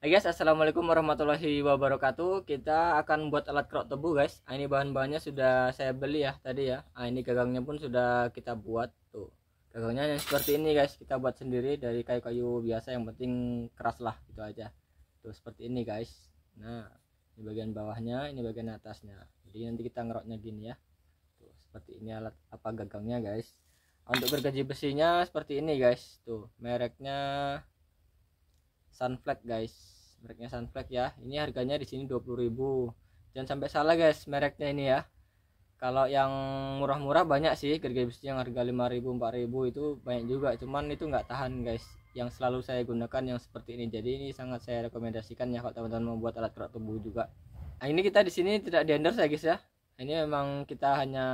Oke guys, assalamualaikum warahmatullahi wabarakatuh. Kita akan buat alat krok tebu guys. Ah, ini bahan-bahannya sudah saya beli ya tadi ya. Nah, ini gagangnya pun sudah kita buat tuh. Gagangnya yang seperti ini guys, kita buat sendiri dari kayu-kayu biasa yang penting keras lah gitu aja. Tuh seperti ini guys. Nah, ini bagian bawahnya, ini bagian atasnya. Jadi nanti kita ngeroknya gini ya. Tuh seperti ini alat apa gagangnya guys. Untuk gergaji besinya seperti ini guys. Tuh mereknya Sunflag guys mereknya Sunflag ya ini harganya di sini 20.000 jangan sampai salah guys mereknya ini ya kalau yang murah-murah banyak sih gergaji yang harga 5000 4000 itu banyak juga cuman itu nggak tahan guys yang selalu saya gunakan yang seperti ini jadi ini sangat saya rekomendasikan ya kalau teman-teman mau buat alat kerak tubuh juga nah, ini kita di sini tidak di endorse ya guys ya ini memang kita hanya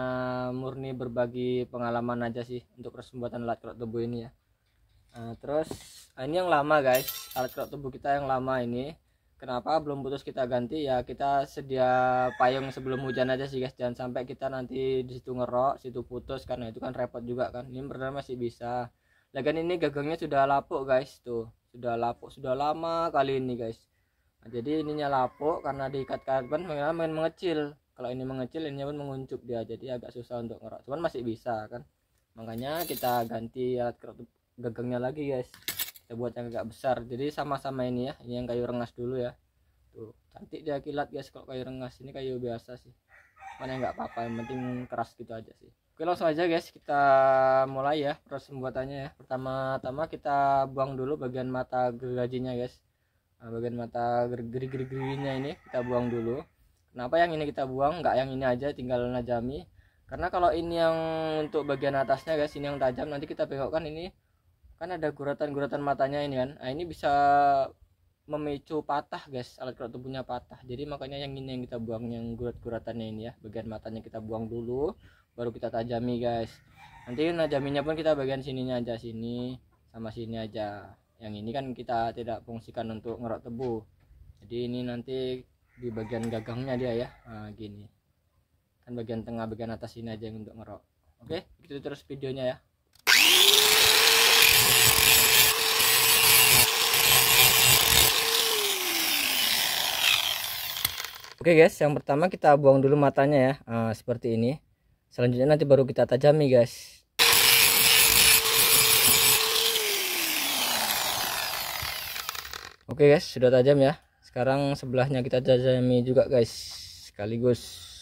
murni berbagi pengalaman aja sih untuk proses pembuatan alat kerak tubuh ini ya nah, terus ah, ini yang lama guys alat kerok tubuh kita yang lama ini kenapa belum putus kita ganti ya kita sedia payung sebelum hujan aja sih guys jangan sampai kita nanti di situ ngerok situ putus karena itu kan repot juga kan ini benar masih bisa lagian ini gagangnya sudah lapuk guys tuh sudah lapuk sudah lama kali ini guys nah, jadi ininya lapuk karena diikat karbon main mengecil kalau ini mengecil ini pun menguncup dia jadi agak susah untuk ngerok cuman masih bisa kan makanya kita ganti alat kerok tubuh gagangnya lagi guys kita buat yang agak besar jadi sama-sama ini ya ini yang kayu rengas dulu ya tuh cantik dia kilat guys kalau kayu rengas ini kayu biasa sih mana nggak apa-apa yang penting keras gitu aja sih oke langsung aja guys kita mulai ya proses pembuatannya ya pertama-tama kita buang dulu bagian mata gergajinya guys nah, bagian mata gergeri-gergerinya ini kita buang dulu kenapa yang ini kita buang nggak yang ini aja tinggal najami karena kalau ini yang untuk bagian atasnya guys ini yang tajam nanti kita pegokkan ini kan ada guratan-guratan matanya ini kan nah, ini bisa memicu patah guys alat gerak tubuhnya patah jadi makanya yang ini yang kita buang yang gurat-guratannya ini ya bagian matanya kita buang dulu baru kita tajami guys nanti najaminya pun kita bagian sininya aja sini sama sini aja yang ini kan kita tidak fungsikan untuk ngerok tebu jadi ini nanti di bagian gagangnya dia ya nah, gini kan bagian tengah bagian atas ini aja yang untuk ngerok oke okay? itu terus videonya ya Oke guys, yang pertama kita buang dulu matanya ya, uh, seperti ini. Selanjutnya nanti baru kita tajami guys. Oke guys, sudah tajam ya. Sekarang sebelahnya kita tajami juga guys, sekaligus.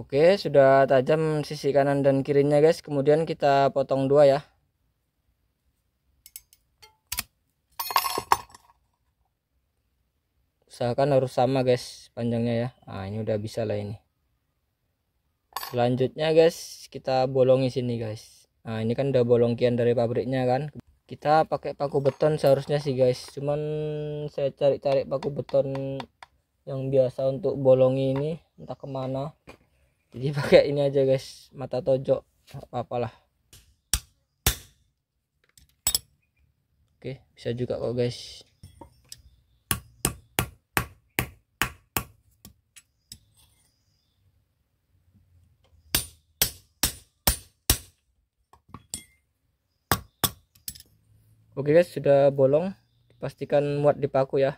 Oke, sudah tajam sisi kanan dan kirinya guys. Kemudian kita potong dua ya. Usahakan harus sama guys panjangnya ya. Nah, ini udah bisa lah ini. Selanjutnya guys, kita bolongi sini guys. Nah, ini kan udah bolong kian dari pabriknya kan kita pakai paku beton seharusnya sih guys cuman saya cari-cari paku beton yang biasa untuk bolongi ini entah kemana jadi pakai ini aja guys mata tojo apalah oke bisa juga kok guys Oke guys, sudah bolong. Pastikan muat di paku ya.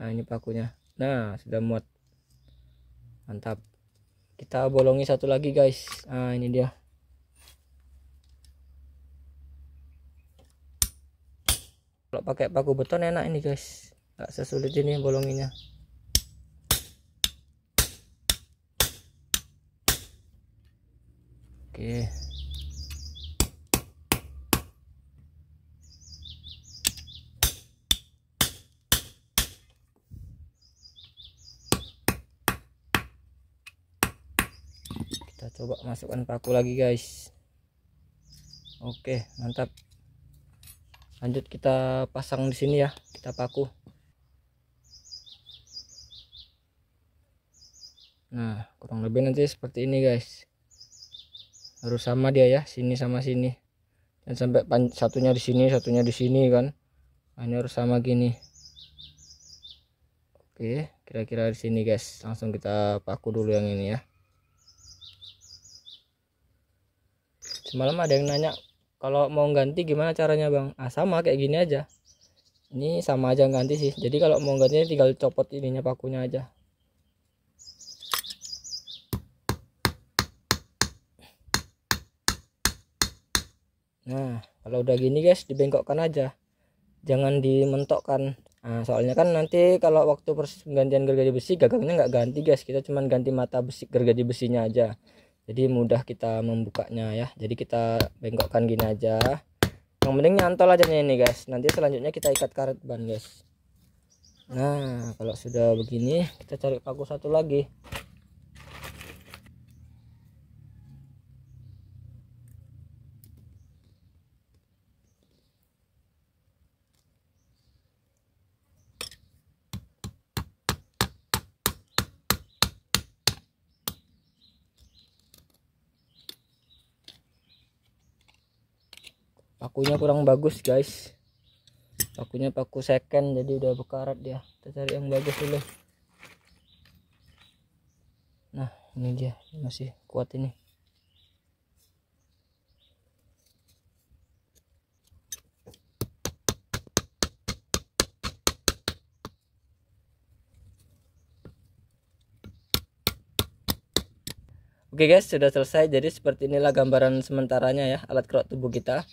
Nah, ini pakunya. Nah, sudah muat. Mantap kita bolongi satu lagi guys nah ini dia kalau pakai paku beton enak ini guys Gak sesulit ini bolonginya oke okay. kita coba masukkan paku lagi guys oke mantap lanjut kita pasang di sini ya kita paku nah kurang lebih nanti seperti ini guys harus sama dia ya sini sama sini dan sampai satunya di sini satunya di sini kan nah, ini harus sama gini oke kira-kira di sini guys langsung kita paku dulu yang ini ya semalam ada yang nanya kalau mau ganti gimana caranya bang ah sama kayak gini aja ini sama aja ganti sih jadi kalau mau gantinya tinggal copot ininya pakunya aja nah kalau udah gini guys dibengkokkan aja jangan dimentokkan Nah, soalnya kan nanti kalau waktu penggantian gergaji besi gagangnya nggak ganti guys, kita cuman ganti mata besi gergaji besinya aja jadi mudah kita membukanya ya jadi kita bengkokkan gini aja yang penting nyantol aja nih ini guys nanti selanjutnya kita ikat karet ban guys nah kalau sudah begini kita cari paku satu lagi pakunya kurang bagus guys pakunya paku second jadi udah berkarat dia kita cari yang bagus dulu nah ini dia masih kuat ini Oke guys, sudah selesai. Jadi seperti inilah gambaran sementaranya ya alat kerok tubuh kita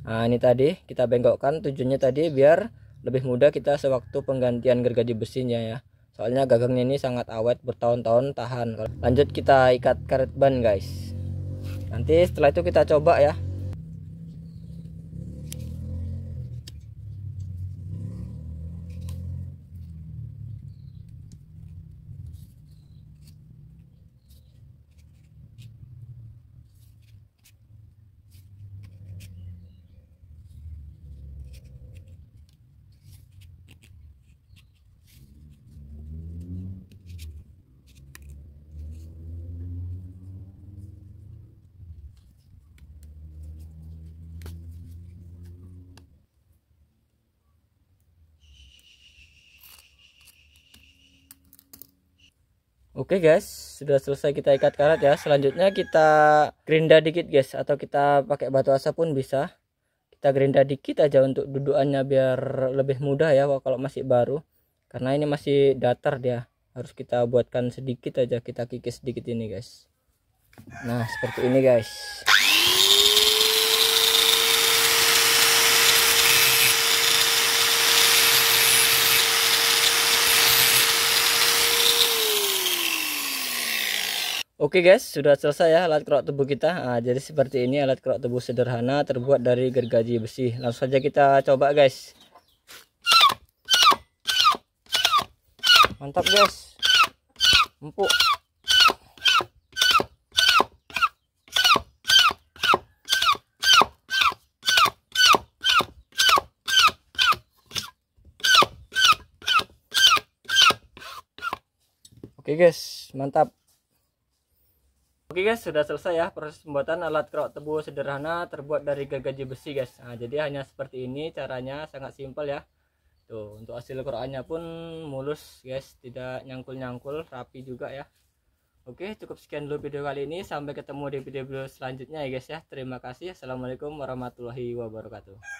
nah ini tadi kita bengkokkan tujuannya tadi biar lebih mudah kita sewaktu penggantian gergaji besinya ya soalnya gagangnya ini sangat awet bertahun-tahun tahan lanjut kita ikat karet ban guys nanti setelah itu kita coba ya Oke guys, sudah selesai kita ikat karat ya. Selanjutnya kita gerinda dikit guys atau kita pakai batu asap pun bisa. Kita gerinda dikit aja untuk dudukannya biar lebih mudah ya kalau masih baru. Karena ini masih datar dia. Harus kita buatkan sedikit aja, kita kikis sedikit ini guys. Nah, seperti ini guys. Oke guys, sudah selesai ya alat kerok tubuh kita. Nah, jadi seperti ini alat kerok tubuh sederhana terbuat dari gergaji besi. Langsung saja kita coba guys. Mantap guys. Empuk. Oke guys, mantap. Oke guys, sudah selesai ya proses pembuatan alat kerok tebu sederhana terbuat dari gergaji besi guys. Nah, jadi hanya seperti ini caranya, sangat simpel ya. Tuh, untuk hasil kerokannya pun mulus guys, tidak nyangkul-nyangkul, rapi juga ya. Oke, cukup sekian dulu video kali ini. Sampai ketemu di video-video selanjutnya ya guys ya. Terima kasih. Assalamualaikum warahmatullahi wabarakatuh.